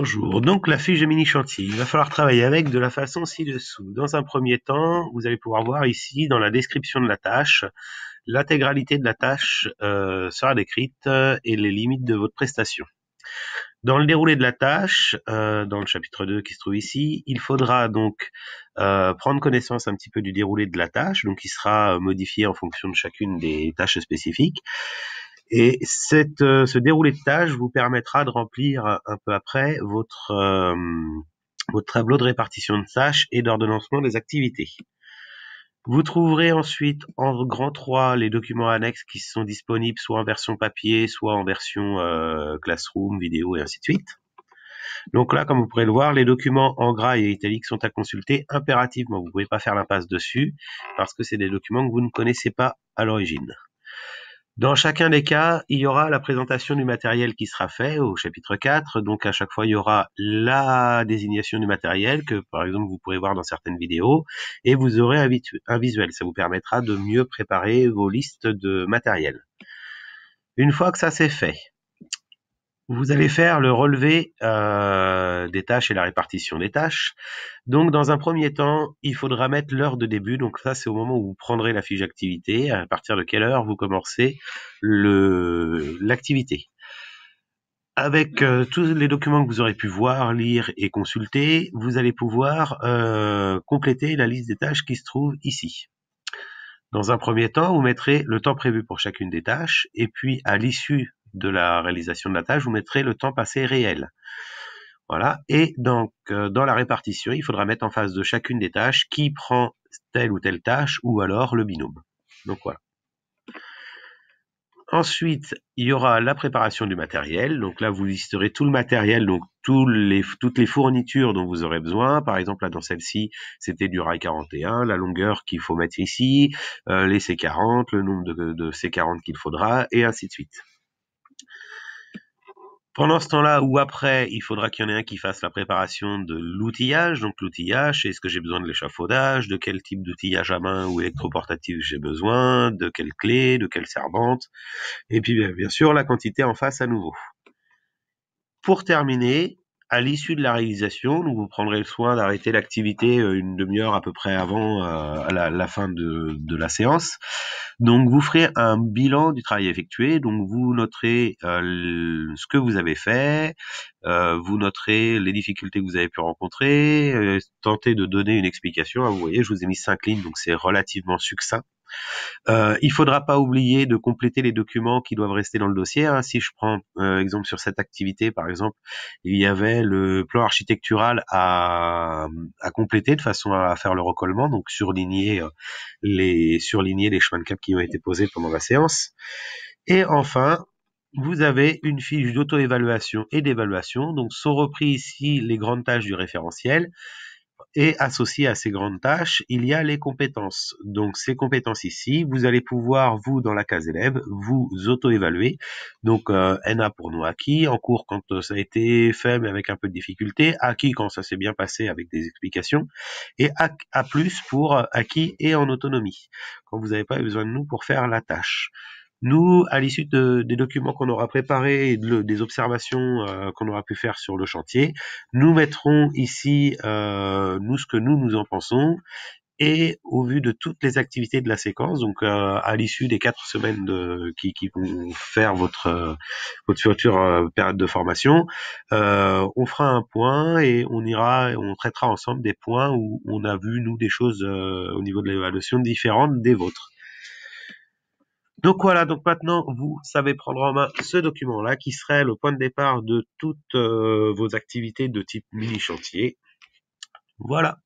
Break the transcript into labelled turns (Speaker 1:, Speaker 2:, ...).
Speaker 1: Bonjour, donc la fiche mini-chantier, il va falloir travailler avec de la façon ci-dessous. Dans un premier temps, vous allez pouvoir voir ici dans la description de la tâche, l'intégralité de la tâche euh, sera décrite euh, et les limites de votre prestation. Dans le déroulé de la tâche, euh, dans le chapitre 2 qui se trouve ici, il faudra donc prendre connaissance un petit peu du déroulé de la tâche, donc qui sera modifié en fonction de chacune des tâches spécifiques. Et cette, euh, ce déroulé de tâches vous permettra de remplir euh, un peu après votre, euh, votre tableau de répartition de tâches et d'ordonnancement des activités. Vous trouverez ensuite en grand 3 les documents annexes qui sont disponibles soit en version papier, soit en version classroom, vidéo et ainsi de suite. Donc là, comme vous pourrez le voir, les documents en gras et italique sont à consulter impérativement. Vous ne pouvez pas faire l'impasse dessus parce que c'est des documents que vous ne connaissez pas à l'origine. Dans chacun des cas, il y aura la présentation du matériel qui sera fait au chapitre 4. Donc à chaque fois, il y aura la désignation du matériel que par exemple vous pourrez voir dans certaines vidéos et vous aurez un visuel. Ça vous permettra de mieux préparer vos listes de matériel. Une fois que ça c'est fait, vous allez faire le relevé euh, des tâches et la répartition des tâches. Donc, dans un premier temps, il faudra mettre l'heure de début. Donc, ça, c'est au moment où vous prendrez la fiche d'activité, à partir de quelle heure vous commencez l'activité. Avec euh, tous les documents que vous aurez pu voir, lire et consulter, vous allez pouvoir euh, compléter la liste des tâches qui se trouve ici. Dans un premier temps, vous mettrez le temps prévu pour chacune des tâches, et puis à l'issue de la réalisation de la tâche, vous mettrez le temps passé réel. Voilà. Et donc, euh, dans la répartition, il faudra mettre en face de chacune des tâches qui prend telle ou telle tâche ou alors le binôme. Donc voilà. Ensuite, il y aura la préparation du matériel. Donc là, vous listerez tout le matériel, donc toutes les fournitures dont vous aurez besoin. Par exemple, là, dans celle-ci, c'était du rail 41, la longueur qu'il faut mettre ici, euh, les C40, le nombre de, de C40 qu'il faudra, et ainsi de suite. Pendant ce temps-là ou après, il faudra qu'il y en ait un qui fasse la préparation de l'outillage. Donc l'outillage, est-ce que j'ai besoin de l'échafaudage, de quel type d'outillage à main ou électroportatif j'ai besoin, de quelle clé, de quelle servante, et puis bien sûr la quantité en face à nouveau. Pour terminer, à l'issue de la réalisation, vous prendrez le soin d'arrêter l'activité euh, une demi-heure à peu près avant euh, la, fin de, la séance. Donc vous ferez un bilan du travail effectué. Donc vous noterez euh, ce que vous avez fait, vous noterez les difficultés que vous avez pu rencontrer, tentez de donner une explication. Ah, vous voyez, je vous ai mis cinq lignes, donc c'est relativement succinct. Il euh, il faudra pas oublier de compléter les documents qui doivent rester dans le dossier. Hein. Si je prends euh, exemple sur cette activité, par exemple, il y avait le plan architectural à, compléter de façon à faire le recollement, donc surligner euh, les surligner les chemins de cap qui ont été posés pendant la séance. Et enfin, vous avez une fiche d'auto-évaluation et d'évaluation. Donc sont repris ici les grandes tâches du référentiel et associé à ces grandes tâches, il y a les compétences. Donc ces compétences ici, vous allez pouvoir, vous, dans la case élève, vous auto-évaluer. Donc euh, NA pour nous acquis, en cours quand euh, ça a été fait mais avec un peu de difficulté, acquis quand ça s'est bien passé avec des explications, et A+, pour euh, acquis et en autonomie, quand vous n'avez pas besoin de nous pour faire la tâche. Nous, à l'issue des documents qu'on aura préparés et des observations euh, qu'on aura pu faire sur le chantier, nous mettrons ici euh, nous ce que nous nous en pensons et au vu de toutes les activités de la séquence, donc euh, à l'issue des quatre semaines de, qui, vont faire votre votre future période de formation, on fera un point et on ira, on traitera ensemble des points où on a vu nous des choses au niveau de l'évaluation différentes des vôtres. Donc voilà, donc maintenant vous savez prendre en main ce document-là qui serait le point de départ de toutes euh, vos activités de type mini chantier. Voilà.